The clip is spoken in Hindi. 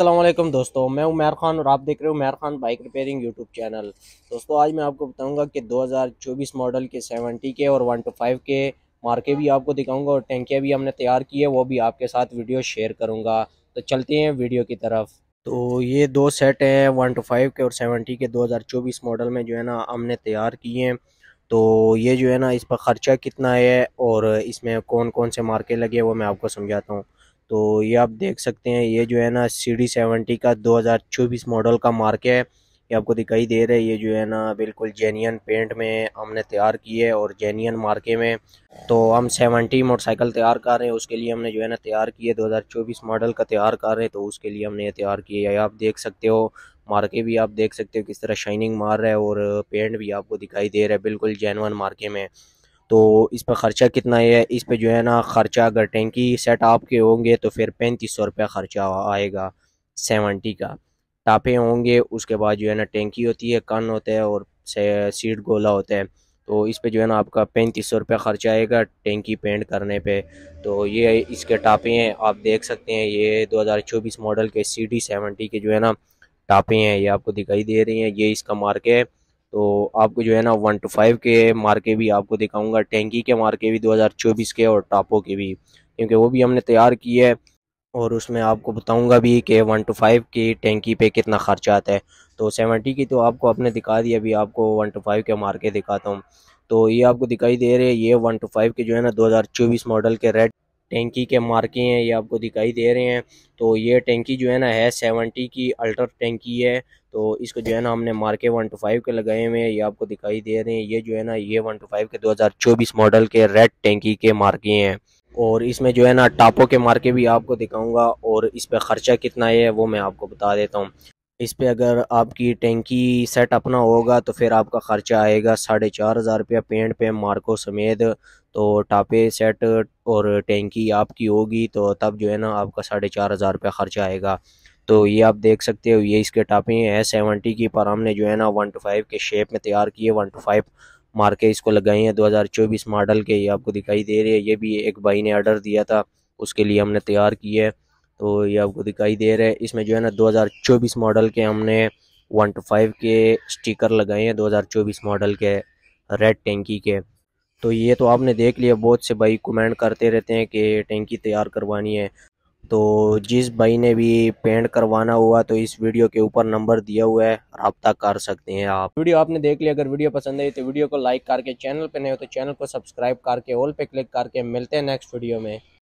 असलम दोस्तों मैं उमैर खान और आप देख रहे हो Umair Khan bike repairing YouTube channel दोस्तों आज मैं आपको बताऊंगा कि 2024 मॉडल के 70 के और टू फाइव के मार्के भी आपको दिखाऊंगा और टैंकियाँ भी हमने तैयार की है वो भी आपके साथ वीडियो शेयर करूंगा तो चलते हैं वीडियो की तरफ तो ये दो सेट हैं वन टू फाइव के और सेवेंटी के दो हज़ार चौबीस मॉडल में जो है ना हमने तैयार किए हैं तो ये जो है ना इस पर ख़र्चा कितना है और इसमें कौन कौन से मार्के लगे वो मैं आपको समझाता हूँ तो ये आप देख सकते हैं ये जो है ना सी डी सेवेंटी का दो हज़ार चौबीस मॉडल का मार्के है ये आपको दिखाई दे रहा है ये जो है ना बिल्कुल जेनियन पेंट में हमने तैयार की है और जेनियन मार्के में तो हम सेवेंटी मोटरसाइकिल तैयार कर रहे हैं उसके लिए हमने जो है ना तैयार किए है दो हज़ार चौबीस मॉडल का तैयार कर रहे हैं तो उसके लिए हमने ये तैयार किया है आप देख सकते हो मार्के भी आप देख सकते हो किस तरह शाइनिंग मार रहा है और पेंट भी आपको दिखाई दे रहा है बिल्कुल जेनवन मार्के में तो इस पर ख़र्चा कितना है इस पर जो है ना ख़र्चा अगर टेंकी सेट आपके होंगे तो फिर पैंतीस सौ रुपया ख़र्चा आएगा सेवेंटी का टापे होंगे उसके बाद जो है ना टेंकी होती है कन होता है और सीट गोला होता है तो इस पर जो है ना आपका पैंतीस सौ रुपया ख़र्चा आएगा टेंकी पेंट करने पे तो ये इसके टापे हैं आप देख सकते हैं ये चौबीस मॉडल के सी डी सेवनटी के जो है ना टापे हैं ये आपको दिखाई दे रही हैं ये इसका मार्केट है तो आपको जो है ना वन टू फाइव के मार्के भी आपको दिखाऊंगा टेंकी के मार्के भी 2024 के और टापो के भी क्योंकि वो भी हमने तैयार की है और उसमें आपको बताऊंगा भी कि वन टू फाइव की टेंकी पे कितना खर्चा आता है तो सेवेंटी की तो आपको आपने दिखा दी अभी आपको वन टू फाइव के मार्के दिखाता हूँ तो ये आपको दिखाई दे रहे हैं ये वन टू फाइव के जो है ना 2024 मॉडल के रेड टेंकी के मार्के हैं ये आपको दिखाई दे रहे हैं तो ये टेंकी जो है ना है सेवनटी की अल्ट्रा टेंकी है तो इसको जो है ना हमने मार्के वन टू फाइव के लगाए हुए हैं ये आपको दिखाई दे रहे हैं ये जो है ना ये वन टू फाइव के 2024 मॉडल के रेड टेंकी के मार्के हैं और इसमें जो है ना टापो के मार्के भी आपको दिखाऊंगा और इस पर ख़र्चा कितना है वो मैं आपको बता देता हूँ इस पर अगर आपकी टैंकी सेट अपना होगा तो फिर आपका ख़र्चा आएगा साढ़े चार हज़ार रुपया पेंट पे मार्को समेत तो टापे सेट और टैंकी आपकी होगी तो तब जो है ना आपका साढ़े चार हज़ार रुपया ख़र्चा आएगा तो ये आप देख सकते हो ये इसके टॉपिंग है सेवनटी की पर हमने जो है ना वन टू फाइव के शेप में तैयार किए वन टू फाइव मार के इसको लगाई हैं 2024 मॉडल के ये आपको दिखाई दे रही है ये भी एक भाई ने आर्डर दिया था उसके लिए हमने तैयार की है तो ये आपको दिखाई दे रहा है इसमें जो है ना 2024 मॉडल के हमने वन टू फाइव के स्टिकर लगाए हैं 2024 मॉडल के रेड टेंकी के तो ये तो आपने देख लिया बहुत से भाई कमेंट करते रहते हैं कि टेंकी तैयार करवानी है तो जिस भाई ने भी पेंट करवाना हुआ तो इस वीडियो के ऊपर नंबर दिया हुआ है रबता कर सकते हैं आप वीडियो आपने देख लिया अगर वीडियो पसंद आई तो वीडियो को लाइक करके चैनल पे नहीं हो तो चैनल को सब्सक्राइब करके ऑल पे क्लिक करके मिलते हैं नेक्स्ट वीडियो में